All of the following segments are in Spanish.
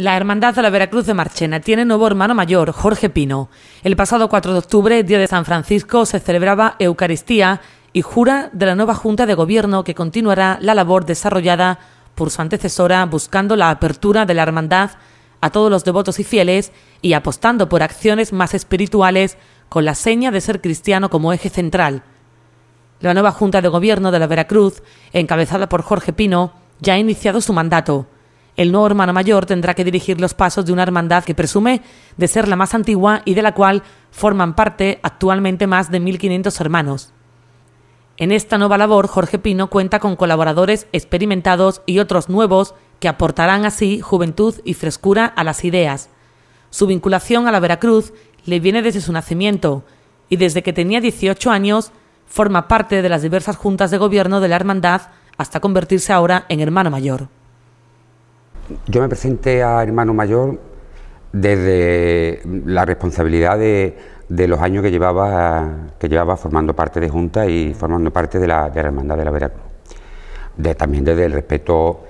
La Hermandad de la Veracruz de Marchena tiene nuevo hermano mayor, Jorge Pino. El pasado 4 de octubre, día de San Francisco, se celebraba Eucaristía y jura de la nueva Junta de Gobierno que continuará la labor desarrollada por su antecesora buscando la apertura de la Hermandad a todos los devotos y fieles y apostando por acciones más espirituales con la seña de ser cristiano como eje central. La nueva Junta de Gobierno de la Veracruz, encabezada por Jorge Pino, ya ha iniciado su mandato el nuevo hermano mayor tendrá que dirigir los pasos de una hermandad que presume de ser la más antigua y de la cual forman parte actualmente más de 1.500 hermanos. En esta nueva labor, Jorge Pino cuenta con colaboradores experimentados y otros nuevos que aportarán así juventud y frescura a las ideas. Su vinculación a la Veracruz le viene desde su nacimiento y desde que tenía 18 años forma parte de las diversas juntas de gobierno de la hermandad hasta convertirse ahora en hermano mayor yo me presenté a Hermano Mayor desde la responsabilidad de, los años que llevaba, que llevaba formando parte de Junta y formando parte de la, Hermandad de la Veracruz. también desde el respeto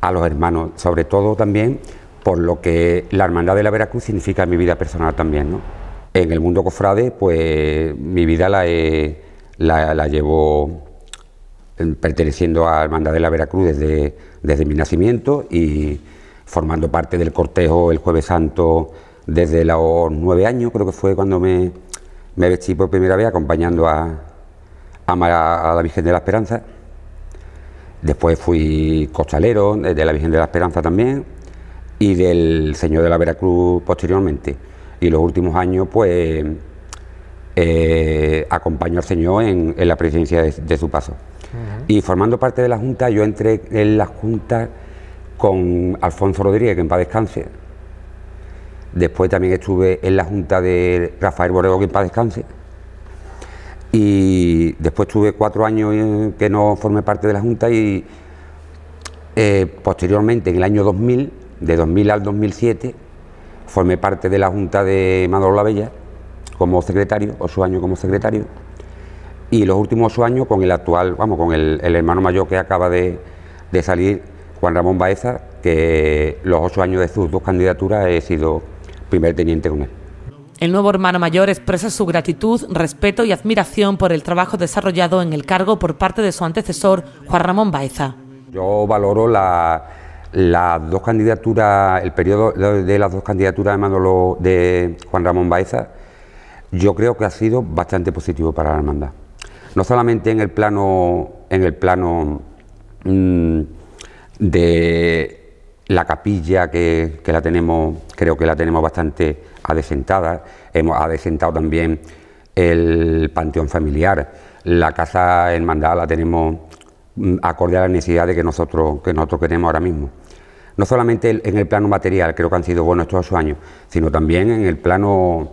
a los hermanos, sobre todo también por lo que la Hermandad de la Veracruz significa en mi vida personal también. En el mundo cofrade, pues mi vida la, la, la llevo Em, perteneciendo a Hermandad de la Veracruz desde, desde mi nacimiento y formando parte del cortejo el Jueves Santo desde los nueve años, creo que fue cuando me, me vestí por primera vez acompañando a, a, a, la Virgen de la Esperanza. Después fui costalero de la Virgen de la Esperanza también y del Señor de la Veracruz posteriormente. Y los últimos años, pues, eh, acompañó al Señor en, la presencia de su paso. Y formando parte de la Junta, yo entré en la Junta con Alfonso Rodríguez, que en paz descanse. Después también estuve en la Junta de Rafael Borrego, que en paz descanse. Y después tuve cuatro años que no formé parte de la Junta y eh, posteriormente, en el año 2000, de 2000 al 2007, formé parte de la Junta de Manolo La como secretario, o su año como secretario y los últimos ocho años con el actual, vamos, con el, hermano mayor que acaba de, salir, Juan Ramón Baeza, que los ocho años de sus dos candidaturas he sido primer teniente con él. El nuevo hermano mayor expresa su gratitud, respeto y admiración por el trabajo desarrollado en el cargo por parte de su antecesor, Juan Ramón Baeza. Yo valoro las dos candidaturas, el periodo de las dos candidaturas de de Juan Ramón Baeza, yo creo que ha sido bastante positivo para la hermandad no solamente en el plano, en el plano mm, de la capilla que, la tenemos, creo que la tenemos bastante adecentada, hemos adecentado también el panteón familiar, la casa hermandad la tenemos mm, acorde a la necesidad de que nosotros, que nosotros queremos ahora mismo. No solamente en el plano material, creo que han sido buenos estos ocho años, sino también en el plano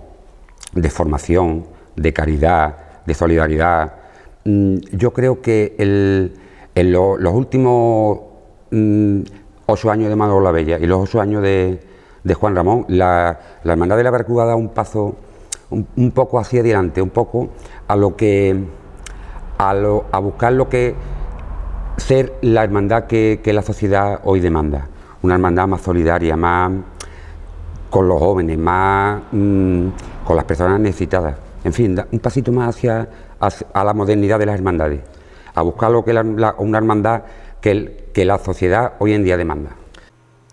de formación, de caridad, de solidaridad, Mm, yo creo que en los últimos mm, ocho años de Manolo la Bella y los ocho años de, Juan Ramón, la, Hermandad de la ha dado un paso un, poco hacia adelante, un poco a lo que a, buscar lo que ser la hermandad que, la sociedad hoy demanda, una hermandad más solidaria, más con los jóvenes, más mm, con las personas necesitadas. En fin, un pasito más hacia, a, la modernidad de las hermandades, a buscar lo que una hermandad que, la sociedad hoy en día demanda.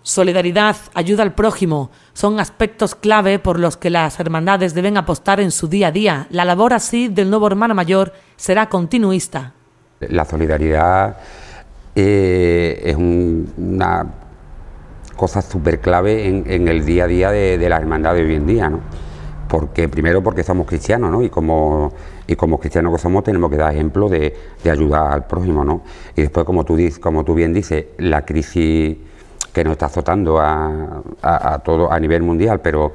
Solidaridad, ayuda al prójimo, son aspectos clave por los que las hermandades deben apostar en su día a día. La labor así del nuevo hermano mayor será continuista. La solidaridad eh, es una cosa súper clave en, el día a día de, la hermandad hoy en día. ¿no? porque primero porque somos cristianos, ¿no? Y como, y como cristianos que somos tenemos que dar ejemplo de, de ayudar al prójimo, ¿no? Y después, como tú, como tú bien dices, la crisis que nos está azotando a, a, todo a nivel mundial, pero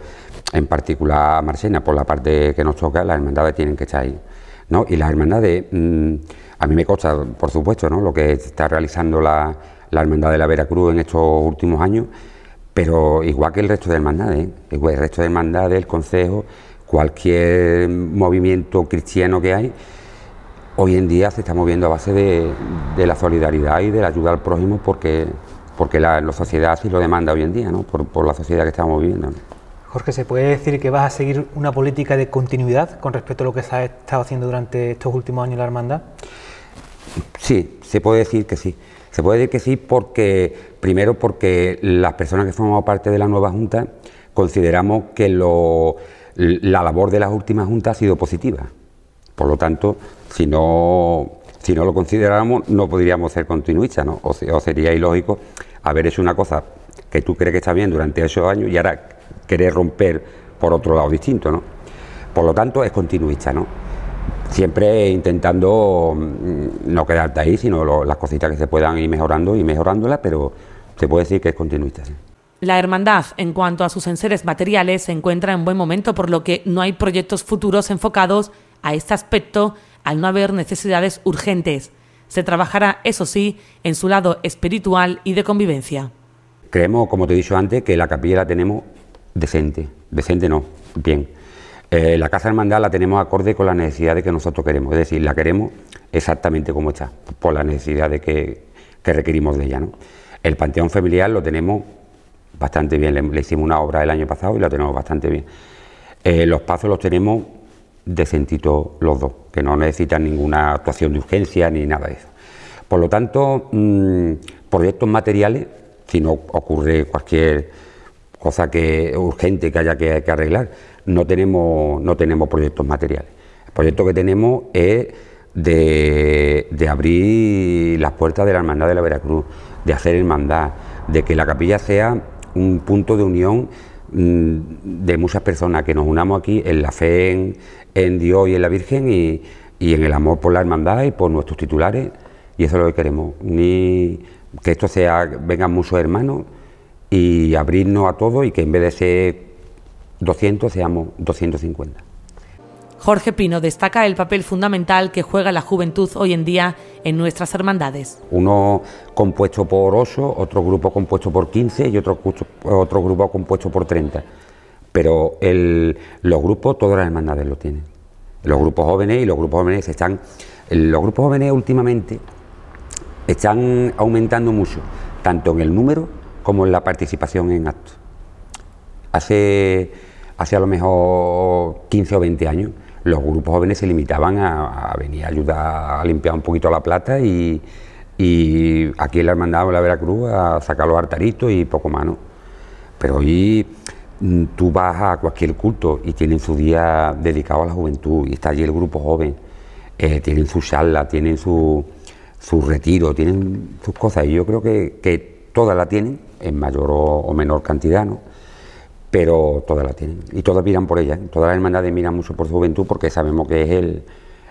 en particular a Marsella por la parte que nos toca, las hermandades tienen que estar ahí. ¿no? Y las hermandades, mm, a mí me consta, por supuesto, ¿no? lo que está realizando la, la Hermandad de la Veracruz en estos últimos años, pero igual que el resto de hermandades, el resto de hermandades, el consejo, cualquier movimiento cristiano que hay, hoy en día se está moviendo a base de, la solidaridad y de la ayuda al prójimo porque, porque la, sociedad así lo demanda hoy en día, ¿no? por, la sociedad que estamos viviendo. Jorge, ¿se puede decir que vas a seguir una política de continuidad con respecto a lo que se ha estado haciendo durante estos últimos años la hermandad? Sí, se puede decir que sí. Se puede decir que sí porque, primero, porque las personas que formamos parte de la nueva Junta consideramos que la labor de las últimas juntas ha sido positiva. Por lo tanto, si no, lo consideramos, no podríamos ser continuistas, ¿no? O, sería ilógico haber hecho una cosa que tú crees que está bien durante esos años y ahora querer romper por otro lado distinto, ¿no? Por lo tanto, es continuista, ¿no? siempre intentando mm, no quedarte ahí, sino las cositas que se puedan ir mejorando y mejorándolas, pero se puede decir que es continuista. La hermandad, en cuanto a sus enseres materiales, se encuentra en buen momento, por lo que no hay proyectos futuros enfocados a este aspecto al no haber necesidades urgentes. Se trabajará, eso sí, en su lado espiritual y de convivencia. Creemos, como te he dicho antes, que la capilla la tenemos decente, decente no, bien eh, la Casa Hermandad la tenemos acorde con la necesidad de que nosotros queremos, es decir, la queremos exactamente como está, por la necesidad de que, requerimos de ella. El Panteón Familiar lo tenemos bastante bien, le, hicimos una obra el año pasado y la tenemos bastante bien. Eh, los pasos los tenemos decentitos los dos, que no necesitan ninguna actuación de urgencia ni nada de eso. Por lo tanto, mm, proyectos materiales, si no ocurre cualquier ...cosa que urgente que haya que, arreglar, no tenemos, no tenemos proyectos materiales. El proyecto que tenemos es de, abrir las puertas de la Hermandad de la Veracruz, de hacer hermandad, de que la capilla sea un punto de unión mm, de muchas personas, que nos unamos aquí en la fe en, Dios y en la Virgen y, en el amor por la hermandad y por nuestros titulares, y eso es lo que queremos, Ni que esto sea, vengan muchos hermanos y abrirnos a todo y que en vez de ser 200 seamos 250. Jorge Pino destaca el papel fundamental que juega la juventud hoy en día en nuestras hermandades. Uno compuesto por 8, otro grupo compuesto por 15 y otro, otro grupo compuesto por 30. Pero el, los grupos, todas las hermandades lo tienen. Los grupos jóvenes y los grupos jóvenes están. Los grupos jóvenes últimamente están aumentando mucho, tanto en el número como en la participación en actos. Hace, hace a lo mejor 15 o 20 años los grupos jóvenes se limitaban a, venir a ayudar a limpiar un poquito la plata y, aquí en la Hermandad la Veracruz a sacar los artaritos y poco más, Pero hoy mm, tú vas a cualquier culto y tienen su día dedicado a la juventud y está allí el grupo joven, eh, tienen su charla, tienen su, su retiro, tienen sus cosas y yo creo que, que todas la tienen, en mayor o menor cantidad, ¿no? pero todas la tienen y todas miran por ella, ¿eh? todas las hermandades miran mucho por su juventud porque sabemos que es el,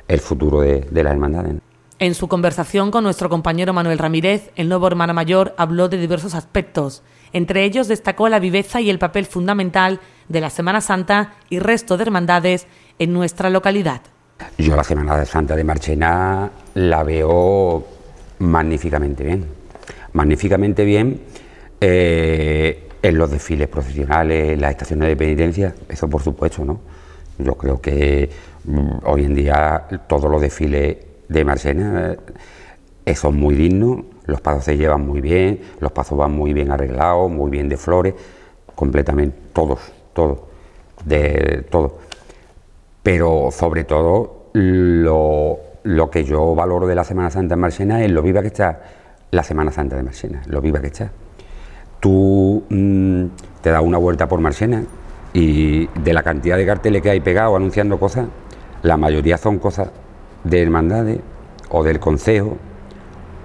el futuro de, de las hermandades. En su conversación con nuestro compañero Manuel Ramírez, el nuevo hermano mayor habló de diversos aspectos. Entre ellos destacó la viveza y el papel fundamental de la Semana Santa y resto de hermandades en nuestra localidad. Yo la Semana Santa de Marchena la veo magníficamente bien magníficamente bien. Eh, en los desfiles profesionales, en las estaciones de penitencia, eso por supuesto, ¿no? Yo creo que mm, hoy en día todos los desfiles de Marsena eh, son muy dignos, los pasos se llevan muy bien, los pasos van muy bien arreglados, muy bien de flores, completamente, todos, todos, de todo. Pero sobre todo, lo, lo que yo valoro de la Semana Santa en Marsena es lo viva que está la Semana Santa de Marchena, lo viva que está. Tú mm, te das una vuelta por Marchena y de la cantidad de carteles que hay pegados anunciando cosas, la mayoría son cosas de hermandades o del consejo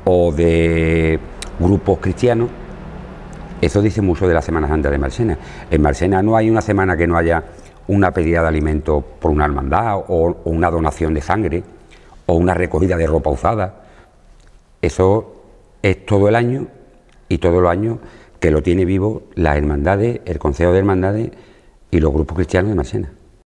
o de grupos cristianos. Eso dice mucho de la Semana Santa de Marchena. En Marchena no hay una semana que no haya una pedida de alimento por una hermandad o, o una donación de sangre o una recogida de ropa usada. Eso es todo el año y todos los años que lo tiene vivo las hermandades, el Consejo de Hermandades y los grupos cristianos de Marsena.